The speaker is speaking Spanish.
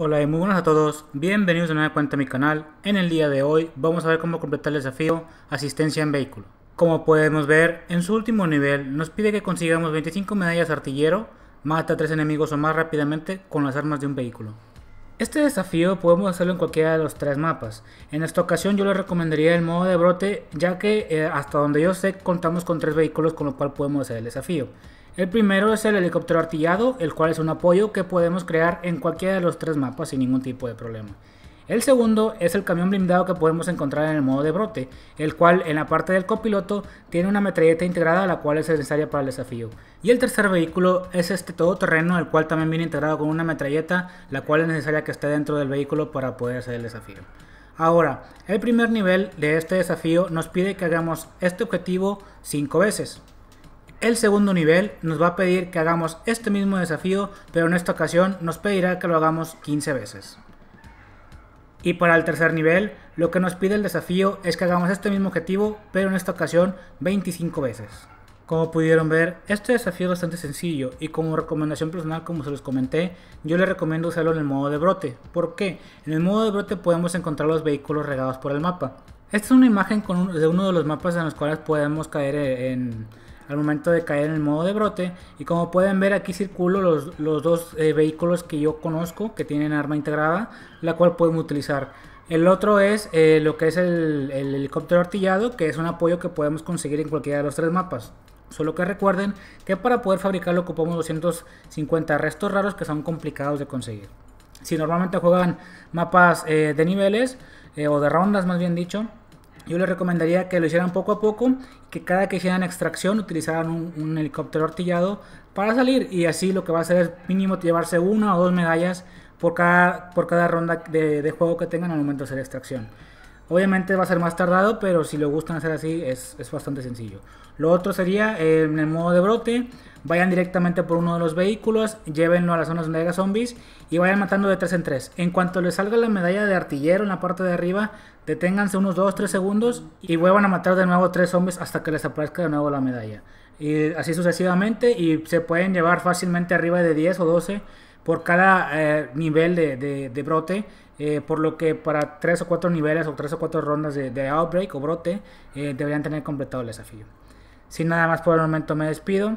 Hola y muy buenas a todos, bienvenidos de nuevo cuenta a mi canal. En el día de hoy vamos a ver cómo completar el desafío asistencia en vehículo. Como podemos ver, en su último nivel nos pide que consigamos 25 medallas artillero, mata a 3 enemigos o más rápidamente con las armas de un vehículo. Este desafío podemos hacerlo en cualquiera de los tres mapas. En esta ocasión yo les recomendaría el modo de brote ya que eh, hasta donde yo sé contamos con tres vehículos con lo cual podemos hacer el desafío. El primero es el helicóptero artillado, el cual es un apoyo que podemos crear en cualquiera de los tres mapas sin ningún tipo de problema. El segundo es el camión blindado que podemos encontrar en el modo de brote, el cual en la parte del copiloto tiene una metralleta integrada la cual es necesaria para el desafío. Y el tercer vehículo es este todoterreno, el cual también viene integrado con una metralleta la cual es necesaria que esté dentro del vehículo para poder hacer el desafío. Ahora, el primer nivel de este desafío nos pide que hagamos este objetivo 5 veces. El segundo nivel nos va a pedir que hagamos este mismo desafío, pero en esta ocasión nos pedirá que lo hagamos 15 veces. Y para el tercer nivel, lo que nos pide el desafío es que hagamos este mismo objetivo, pero en esta ocasión 25 veces. Como pudieron ver, este desafío es bastante sencillo y como recomendación personal, como se los comenté, yo les recomiendo usarlo en el modo de brote. ¿Por qué? En el modo de brote podemos encontrar los vehículos regados por el mapa. Esta es una imagen de uno de los mapas en los cuales podemos caer en al momento de caer en el modo de brote. Y como pueden ver aquí circulo los, dos eh, vehículos que yo conozco que tienen arma integrada, la cual podemos utilizar. El otro es eh, lo que es el, helicóptero artillado, que es un apoyo que podemos conseguir en cualquiera de los tres mapas. Solo que recuerden que para poder fabricarlo ocupamos 250 restos raros que son complicados de conseguir. Si normalmente juegan mapas eh, de niveles o de rondas más bien dicho, yo les recomendaría que lo hicieran poco a poco, que cada que hicieran extracción utilizaran un, helicóptero artillado para salir y así lo que va a hacer es mínimo llevarse una o dos medallas por cada, por cada ronda de, juego que tengan al momento de hacer extracción. Obviamente va a ser más tardado, pero si lo gustan hacer así es, bastante sencillo. Lo otro sería eh, en el modo de brote, vayan directamente por uno de los vehículos, llévenlo a las zonas donde haya zombies y vayan matando de 3 en 3. En cuanto les salga la medalla de artillero en la parte de arriba, deténganse unos 2-3 segundos y vuelvan a matar de nuevo 3 zombies hasta que les aparezca de nuevo la medalla. Y así sucesivamente y se pueden llevar fácilmente arriba de 10 o 12 por cada eh, nivel de, brote eh, por lo que para 3 o 4 niveles o 3 o 4 rondas de, Outbreak o Brote eh, deberían tener completado el desafío. Sin nada más por el momento me despido